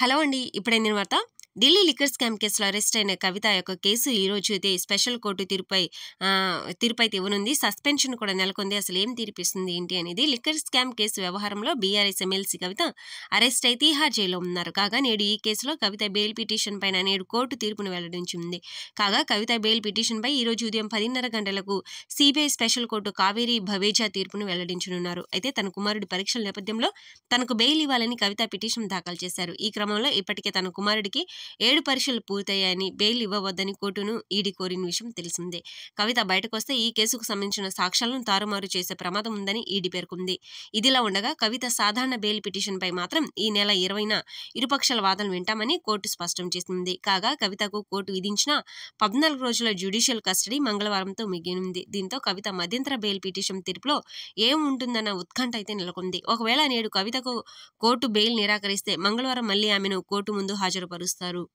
hello అండి ఇప్పుడే నేను వార్త ఢిల్లీ లిక్కర్ స్కామ్ కేసులో అరెస్ట్ అయిన కవిత యొక్క కేసు ఈ రోజు అయితే స్పెషల్ కోర్టు తీర్పై తీర్పైతే ఇవ్వనుంది సస్పెన్షన్ కూడా నెలకొంది అసలు ఏం తీర్పిస్తుంది ఏంటి అనేది లిక్కర్ స్కామ్ కేసు వ్యవహారంలో బీఆర్ఎస్ ఎమ్మెల్సీ కవిత అరెస్ట్ అయి తీహార్ జైల్లో ఉన్నారు కాగా నేడు ఈ కేసులో కవిత బెయిల్ పిటిషన్ పైన నేడు కోర్టు తీర్పును వెల్లడించింది కాగా కవిత బెయిల్ పిటిషన్పై ఈ రోజు ఉదయం పదిన్నర గంటలకు CBI special court Kaveri Baweja తీర్పును వెల్లడించనున్నారు అయితే తన కుమారుడి పరీక్షల నేపథ్యంలో తనకు బెయిల్ ఇవ్వాలని కవిత పిటిషన్ దాఖలు చేశారు ఈ క్రమంలో ఇప్పటికే తన కుమారుడికి ఏడు పరీక్షలు పూర్తయ్యాయని బెయిల్ ఇవ్వవద్దని కోర్టును ఈడీ కోరిన విషయం తెలిసిందే కవిత బయటకొస్తే ఈ కేసుకు సంబంధించిన సాక్ష్యాలను తారుమారు చేసే ప్రమాదం ఉందని ఈడీ పేర్కొంది ఇదిలా ఉండగా కవిత సాధారణ బెయిల్ పిటిషన్పై మాత్రం ఈ నెల ఇరవైన ఇరుపక్షాల వాదనలు వింటామని కోర్టు స్పష్టం చేసింది కాగా కవితకు కోర్టు విధించిన పద్నాలుగు రోజుల జ్యుడిషియల్ కస్టడీ మంగళవారంతో మిగిలింది దీంతో కవిత మధ్యంతర బెయిల్ పిటిషన్ తీర్పులో ఏం ఉంటుందన్న ఉత్కంఠ అయితే నెలకొంది ఒకవేళ నేడు కవితకు కోర్టు బెయిల్ నిరాకరిస్తే మంగళవారం మళ్లీ ఆమెను కోర్టు ముందు హాజరుపరుస్తారు చేస్తారు